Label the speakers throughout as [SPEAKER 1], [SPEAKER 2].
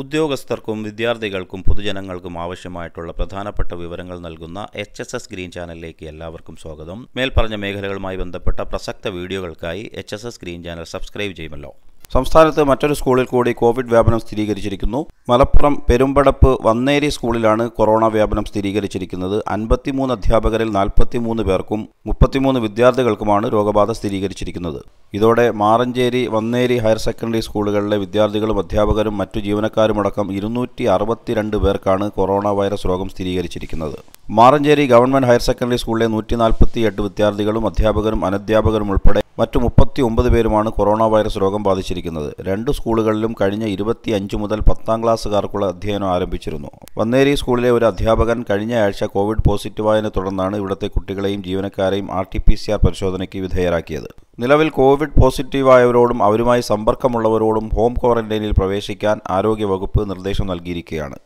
[SPEAKER 1] ഉദ്യോഗസ്ഥർക്കും വിദ്യാർത്ഥികൾക്കും പൊതുജനങ്ങൾക്കും ആവശ്യമായിട്ടുള്ള പ്രധാനപ്പെട്ട വിവരങ്ങൾ നൽകുന്ന എച്ച് എസ് എസ് ഗ്രീൻ ചാനലിലേക്ക് എല്ലാവർക്കും സ്വാഗതം മേൽപ്പറഞ്ഞ മേഖലകളുമായി ബന്ധപ്പെട്ട പ്രസക്ത വീഡിയോകൾക്കായി H S S green channel subscribe ചെയ്യുമല്ലോ
[SPEAKER 2] സംസ്ഥാനത്ത് മറ്റൊരു സ്കൂളിൽ കൂടി കോവിഡ് വ്യാപനം സ്ഥിരീകരിച്ചിരിക്കുന്നു മലപ്പുറം പെരുമ്പടപ്പ് വന്നേരി സ്കൂളിലാണ് കൊറോണ വ്യാപനം സ്ഥിരീകരിച്ചിരിക്കുന്നത് അൻപത്തിമൂന്ന് അധ്യാപകരിൽ നാൽപ്പത്തിമൂന്ന് പേർക്കും മുപ്പത്തിമൂന്ന് വിദ്യാർത്ഥികൾക്കുമാണ് രോഗബാധ സ്ഥിരീകരിച്ചിരിക്കുന്നത് ഇതോടെ മാറഞ്ചേരി വന്നേരി ഹയർ സെക്കൻഡറി സ്കൂളുകളിലെ വിദ്യാർത്ഥികളും അധ്യാപകരും മറ്റു ജീവനക്കാരുമടക്കം ഇരുന്നൂറ്റി അറുപത്തിരണ്ട് പേർക്കാണ് കൊറോണ വൈറസ് രോഗം സ്ഥിരീകരിച്ചിരിക്കുന്നത് മാറഞ്ചേരി ഗവൺമെന്റ് ഹയർ സെക്കൻഡറി സ്കൂളിലെ നൂറ്റി നാൽപ്പത്തി എട്ട് വിദ്യാർത്ഥികളും അധ്യാപകരും അനധ്യാപകരും ഉൾപ്പെടെ മറ്റു മുപ്പത്തി ഒമ്പത് പേരുമാണ് കൊറോണ വൈറസ് രോഗം ബാധിച്ചിരിക്കുന്നത് രണ്ട് സ്കൂളുകളിലും കഴിഞ്ഞ ഇരുപത്തി അഞ്ച് മുതൽ പത്താം ക്ലാസ്സുകാർക്കുള്ള അധ്യയനം ആരംഭിച്ചിരുന്നു വന്നേരി സ്കൂളിലെ ഒരു അധ്യാപകൻ കഴിഞ്ഞ ആഴ്ച കോവിഡ് പോസിറ്റീവായതിനെ തുടർന്നാണ് ഇവിടുത്തെ കുട്ടികളെയും ജീവനക്കാരെയും R T P C R പരിശോധനയ്ക്ക് വിധേയരാക്കിയത് നിലവിൽ കോവിഡ് പോസിറ്റീവായവരോടും അവരുമായി സമ്പർക്കമുള്ളവരോടും ഹോം ക്വാറന്റൈനിൽ പ്രവേശിക്കാൻ ആരോഗ്യവകുപ്പ് നിർദ്ദേശം നൽകിയിരിക്കുകയാണ്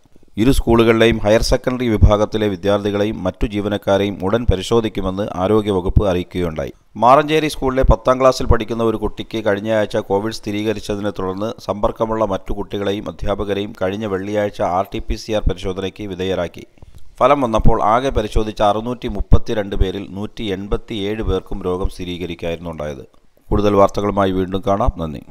[SPEAKER 2] ഇരു സ്കൂളുകളിലെയും ഹയർ സെക്കൻഡറി വിഭാഗത്തിലെ വിദ്യാർത്ഥികളെയും മറ്റു ജീവനക്കാരെയും ഉടൻ പരിശോധിക്കുമെന്ന് ആരോഗ്യവകുപ്പ് അറിയിക്കുകയുണ്ടായി മാറഞ്ചേരി സ്കൂളിലെ പത്താം ക്ലാസ്സിൽ പഠിക്കുന്ന ഒരു കുട്ടിക്ക് കഴിഞ്ഞയാഴ്ച കോവിഡ് സ്ഥിരീകരിച്ചതിനെ തുടർന്ന് സമ്പർക്കമുള്ള മറ്റു കുട്ടികളെയും അധ്യാപകരെയും കഴിഞ്ഞ വെള്ളിയാഴ്ച ആർ പരിശോധനയ്ക്ക് വിധേയരാക്കി ഫലം വന്നപ്പോൾ ആകെ പരിശോധിച്ച അറുന്നൂറ്റി മുപ്പത്തിരണ്ട്
[SPEAKER 3] പേരിൽ നൂറ്റി എൺപത്തിയേഴ് പേർക്കും രോഗം സ്ഥിരീകരിക്കായിരുന്നു ഉണ്ടായത് കൂടുതൽ വാർത്തകളുമായി വീണ്ടും കാണാം നന്ദി